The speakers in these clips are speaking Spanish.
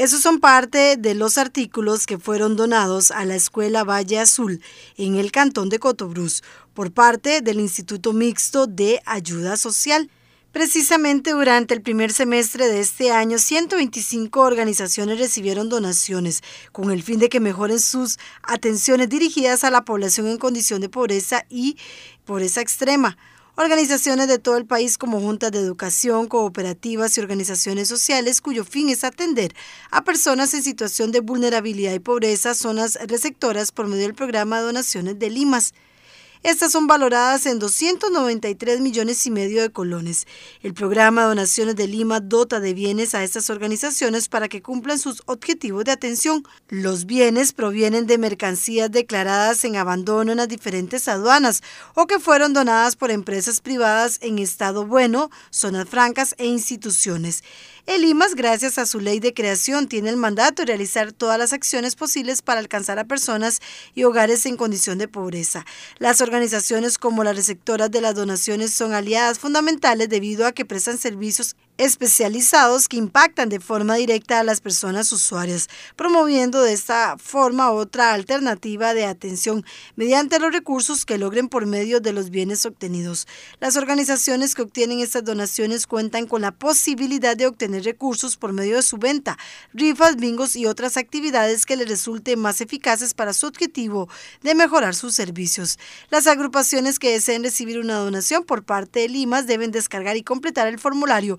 Esos son parte de los artículos que fueron donados a la Escuela Valle Azul en el Cantón de Cotobruz por parte del Instituto Mixto de Ayuda Social. Precisamente durante el primer semestre de este año, 125 organizaciones recibieron donaciones con el fin de que mejoren sus atenciones dirigidas a la población en condición de pobreza y pobreza extrema. Organizaciones de todo el país como juntas de educación, cooperativas y organizaciones sociales cuyo fin es atender a personas en situación de vulnerabilidad y pobreza, zonas receptoras por medio del programa Donaciones de Limas. Estas son valoradas en 293 millones y medio de colones. El programa Donaciones de Lima dota de bienes a estas organizaciones para que cumplan sus objetivos de atención. Los bienes provienen de mercancías declaradas en abandono en las diferentes aduanas o que fueron donadas por empresas privadas en estado bueno, zonas francas e instituciones. El IMAS, gracias a su ley de creación, tiene el mandato de realizar todas las acciones posibles para alcanzar a personas y hogares en condición de pobreza. Las organizaciones como las receptoras de las donaciones son aliadas fundamentales debido a que prestan servicios especializados que impactan de forma directa a las personas usuarias, promoviendo de esta forma otra alternativa de atención mediante los recursos que logren por medio de los bienes obtenidos. Las organizaciones que obtienen estas donaciones cuentan con la posibilidad de obtener recursos por medio de su venta, rifas, bingos y otras actividades que les resulten más eficaces para su objetivo de mejorar sus servicios. Las agrupaciones que deseen recibir una donación por parte de Limas deben descargar y completar el formulario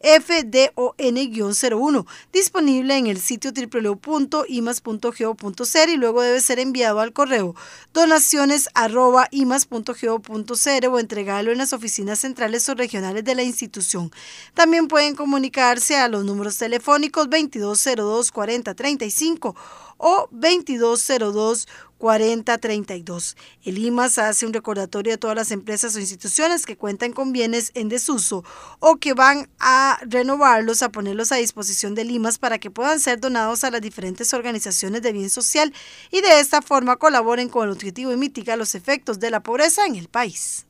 FDON-01, disponible en el sitio www.imas.go.cr y luego debe ser enviado al correo donaciones.imas.go.cr o entregarlo en las oficinas centrales o regionales de la institución. También pueden comunicarse a los números telefónicos 2202-4035 o 2202 4032. El IMAS hace un recordatorio a todas las empresas o instituciones que cuentan con bienes en desuso o que van a renovarlos, a ponerlos a disposición de Limas para que puedan ser donados a las diferentes organizaciones de bien social y de esta forma colaboren con el objetivo de mitigar los efectos de la pobreza en el país.